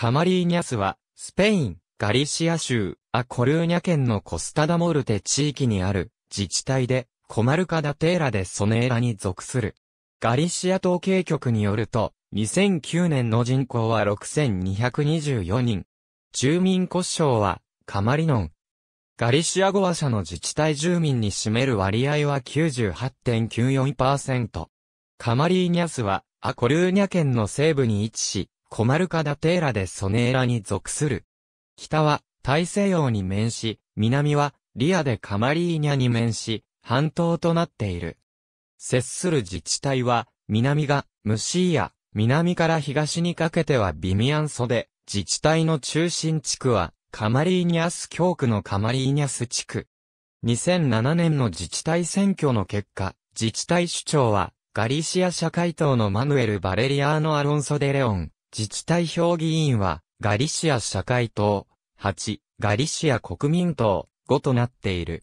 カマリーニャスは、スペイン、ガリシア州、アコルーニャ県のコスタダモルテ地域にある自治体で、コマルカダテーラでソネーラに属する。ガリシア統計局によると、2009年の人口は6224人。住民故障は、カマリノン。ガリシア語話者の自治体住民に占める割合は98.94%。カマリーニャスは、アコルーニャ県の西部に位置し、コマルカ・ダテーラ・でソネーラに属する。北は大西洋に面し、南はリア・でカマリーニャに面し、半島となっている。接する自治体は、南がムシーヤ、南から東にかけてはビミアンソで、自治体の中心地区はカマリーニャス教区のカマリーニャス地区。2007年の自治体選挙の結果、自治体首長はガリシア社会党のマヌエル・バレリアーノ・アロンソ・デレオン。自治体評議員は、ガリシア社会党、8、ガリシア国民党、5となっている。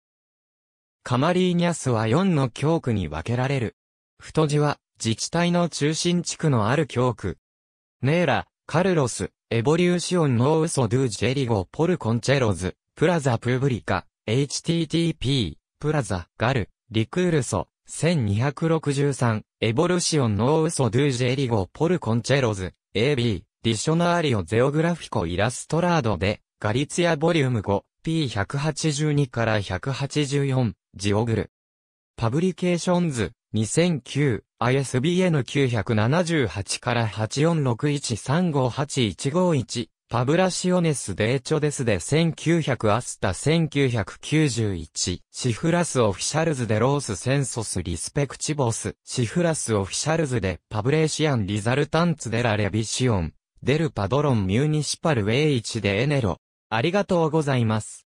カマリーニャスは4の教区に分けられる。太字は、自治体の中心地区のある教区。ネーラ、カルロス、エボリューシオンノーウソドゥジェリゴポルコンチェロズ、プラザプーブリカ、http、プラザ、ガル、リクールソ、1263、エボルシオンノーウソドゥジェリゴポルコンチェロズ、AB、ディショナーリオゼオグラフィコイラストラードで、ガリツヤ・ボリューム5、P182 から184、ジオグル。パブリケーションズ、2009、ISBN978 から8 4 6 1 3 5 8 1 5 1パブラシオネス・デーチョデスで1900アスタ1991シフラス・オフィシャルズ・デ・ロース・センソス・リスペクチボスシフラス・オフィシャルズ・デ・パブレーシアン・リザルタンツ・デラ・レビシオンデル・パドロン・ミュニシパル・ウェイチ・デ・エネロありがとうございます。